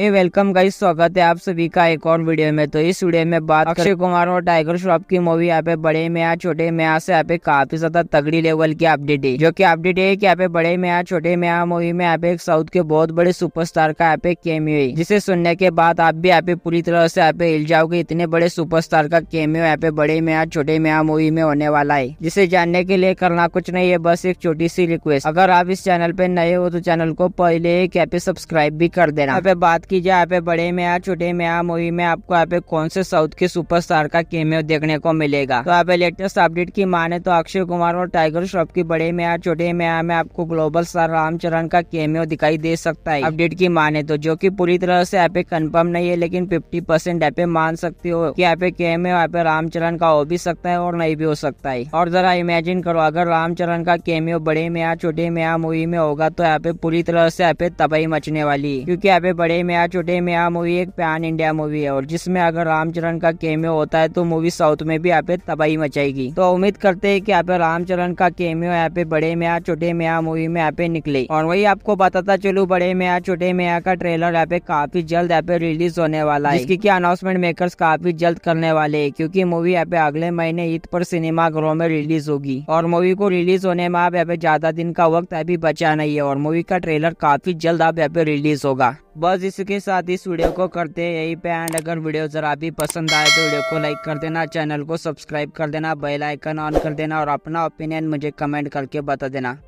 ए welcome guys स्वागत है आप सभी का एक और वीडियो में तो इस वीडियो में बात अक्षय कुमार और टाइगर श्रॉफ की मूवी यहाँ पे बड़े में छोटे में यहाँ से यहाँ पे काफी ज्यादा तगड़ी लेवल की अपडेट है जो कि अपडेट है कि यहाँ पे बड़े में छोटे में मूवी में यहाँ पे एक साउथ के बहुत बड़े सुपर का यहाँ पे केमियो है जिसे सुनने के बाद आप भी यहाँ पे पूरी तरह से यहाँ पे हिल जाओगे इतने बड़े स्टार का केमियो यहाँ पे बड़े में छोटे में मूवी में होने वाला है जिसे जानने के लिए करना कुछ नहीं है बस एक छोटी सी रिक्वेस्ट अगर आप इस चैनल पे नए हो तो चैनल को पहले एक यहाँ पे सब्सक्राइब भी कर देना यहाँ पे बात कीजिए यहाँ पे बड़े में आ छोटे में आ मूवी में आपको यहाँ पे कौन से साउथ के सुपरस्टार का केमियो देखने को मिलेगा तो यहाँ पे लेटेस्ट अपडेट की माने तो अक्षय कुमार और टाइगर श्रॉफ की बड़े में आ छोटे में आ में आपको ग्लोबल स्टार रामचरण का केमियो दिखाई दे सकता है अपडेट की माने तो जो की पूरी तरह से यहाँ पे कन्फर्म नहीं है लेकिन फिफ्टी परसेंट यहाँ पे मान सकते हो की यहाँ पे केमियो यहाँ पे रामचरण का हो भी सकता है और नहीं भी हो सकता है और जरा इमेजिन करो अगर रामचरण का केमियो बड़े में आ छोटे में आ मूवी में होगा तो यहाँ पे पूरी तरह से यहाँ पे तबाही मचने वाली क्योंकि यहाँ पे बड़े में नया छोटे आ मूवी एक पैन इंडिया मूवी है और जिसमें अगर रामचरण का केमियो होता है तो मूवी साउथ में भी यहाँ पे तबाही मचाएगी तो उम्मीद करते हैं कि यहाँ पे रामचरण का केमियो यहाँ पे बड़े मियाँ छोटे आ मूवी में यहाँ पे निकले और वही आपको बताता चलू बड़े मियाँ छोटे आ का ट्रेलर यहाँ पे काफी जल्द यहाँ पे रिलीज होने वाला है इसकी अनाउंसमेंट मेकर्स काफी जल्द करने वाले है क्यूँकी मूवी यहाँ पे अगले महीने ईद पर सिनेमा घरों में रिलीज होगी और मूवी को रिलीज होने में आप यहाँ पे ज्यादा दिन का वक्त अभी बचा नहीं है और मूवी का ट्रेलर काफी जल्द आप यहाँ पे रिलीज होगा बस इसके साथ इस वीडियो को करते हैं यहीं पे एंड अगर वीडियो जरा भी पसंद आए तो वीडियो को लाइक कर देना चैनल को सब्सक्राइब कर देना बेल आइकन ऑन कर देना और अपना ओपिनियन मुझे कमेंट करके बता देना